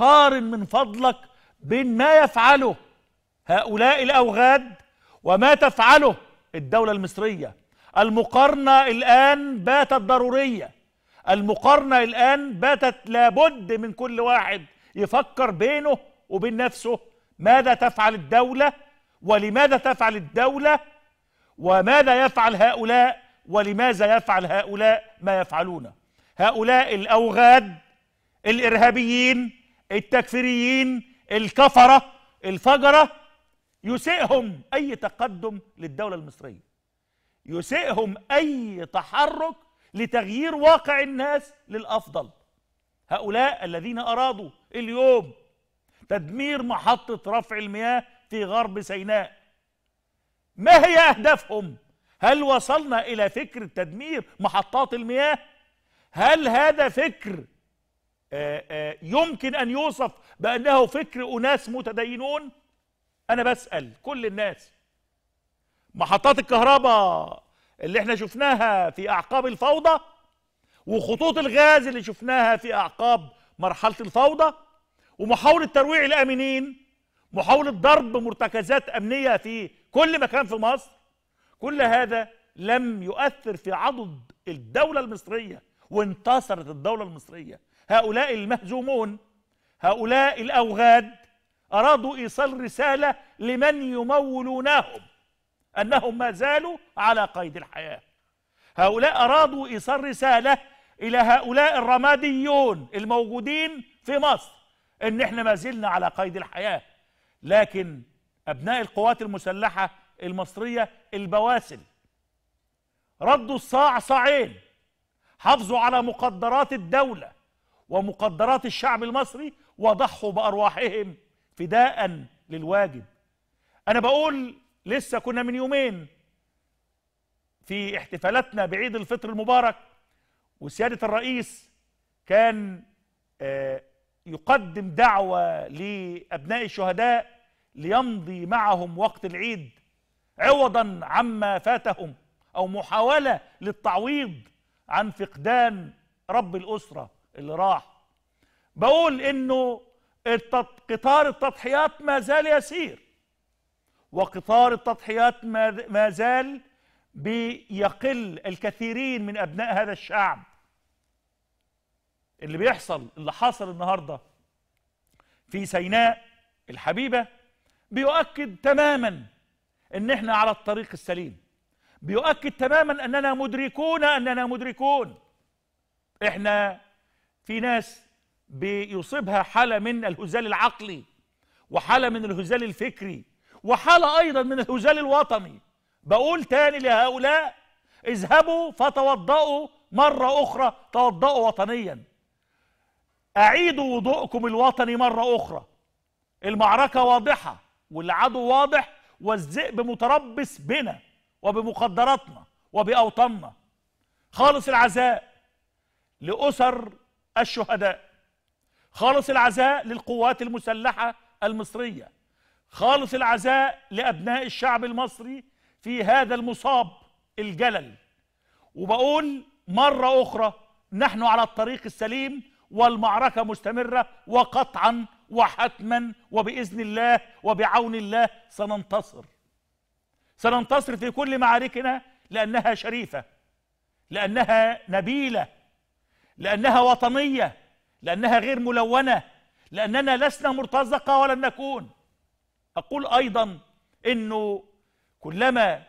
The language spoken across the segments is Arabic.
قارن من فضلك بين ما يفعله هؤلاء الأوغاد وما تفعله الدولة المصرية المقارنة الآن باتت ضرورية المقارنة الآن باتت لابد من كل واحد يفكر بينه وبين نفسه ماذا تفعل الدولة ولماذا تفعل الدولة وماذا يفعل هؤلاء ولماذا يفعل هؤلاء ما يفعلون هؤلاء الأوغاد الإرهابيين التكفيريين الكفرة الفجرة يسيئهم أي تقدم للدولة المصرية يسيئهم أي تحرك لتغيير واقع الناس للأفضل هؤلاء الذين أرادوا اليوم تدمير محطة رفع المياه في غرب سيناء ما هي أهدافهم؟ هل وصلنا إلى فكر تدمير محطات المياه؟ هل هذا فكر آه، آه، يمكن أن يوصف بأنه فكر أناس متدينون أنا بسأل كل الناس محطات الكهرباء اللي احنا شفناها في أعقاب الفوضى وخطوط الغاز اللي شفناها في أعقاب مرحلة الفوضى ومحاولة ترويع الأمنين محاولة ضرب مرتكزات أمنية في كل مكان في مصر كل هذا لم يؤثر في عضد الدولة المصرية وانتصرت الدولة المصرية هؤلاء المهزومون هؤلاء الأوغاد أرادوا إيصال رسالة لمن يمولونهم أنهم ما زالوا على قيد الحياة هؤلاء أرادوا إيصال رسالة إلى هؤلاء الرماديون الموجودين في مصر إن إحنا ما زلنا على قيد الحياة لكن أبناء القوات المسلحة المصرية البواسل ردوا الصاع صاعين حافظوا على مقدرات الدولة ومقدرات الشعب المصري وضحوا بأرواحهم فداء للواجب أنا بقول لسه كنا من يومين في احتفالاتنا بعيد الفطر المبارك وسيادة الرئيس كان آه، يقدم دعوة لأبناء الشهداء ليمضي معهم وقت العيد عوضا عما فاتهم أو محاولة للتعويض عن فقدان رب الأسرة اللي راح بقول إنه قطار التضحيات ما زال يسير وقطار التضحيات ما زال بيقل الكثيرين من أبناء هذا الشعب اللي بيحصل اللي حصل النهارده في سيناء الحبيبة بيؤكد تماما ان احنا على الطريق السليم بيؤكد تماما أننا مدركون أننا مدركون إحنا في ناس بيصيبها حالة من الهزال العقلي وحالة من الهزال الفكري وحالة أيضا من الهزال الوطني بقول تاني لهؤلاء اذهبوا فتوضؤوا مرة أخرى توضؤوا وطنيا أعيدوا وضوءكم الوطني مرة أخرى المعركة واضحة والعدو واضح والذئب متربص بنا وبمقدراتنا وبأوطاننا خالص العزاء لأسر الشهداء خالص العزاء للقوات المسلحة المصرية خالص العزاء لأبناء الشعب المصري في هذا المصاب الجلل وبقول مرة أخرى نحن على الطريق السليم والمعركة مستمرة وقطعا وحتما وبإذن الله وبعون الله سننتصر سننتصر في كل معاركنا لأنها شريفة لأنها نبيلة لأنها وطنية لأنها غير ملونة لأننا لسنا مرتزقة ولن نكون أقول أيضا أنه كلما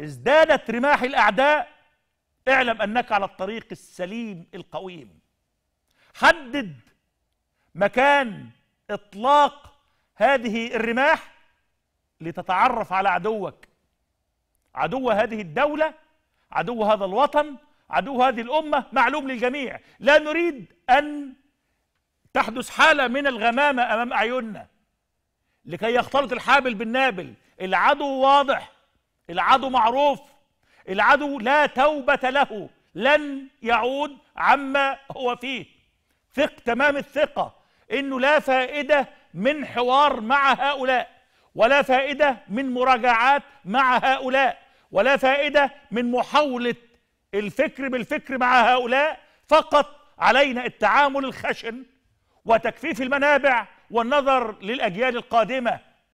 ازدادت رماح الأعداء اعلم أنك على الطريق السليم القويم حدد مكان إطلاق هذه الرماح لتتعرف على عدوك عدو هذه الدولة عدو هذا الوطن عدو هذه الأمة معلوم للجميع لا نريد أن تحدث حالة من الغمامة أمام أعيننا لكي يختلط الحابل بالنابل العدو واضح العدو معروف العدو لا توبة له لن يعود عما هو فيه ثق تمام الثقة انه لا فائدة من حوار مع هؤلاء ولا فائدة من مراجعات مع هؤلاء ولا فائدة من محاولة الفكر بالفكر مع هؤلاء فقط علينا التعامل الخشن وتكفيف المنابع والنظر للأجيال القادمة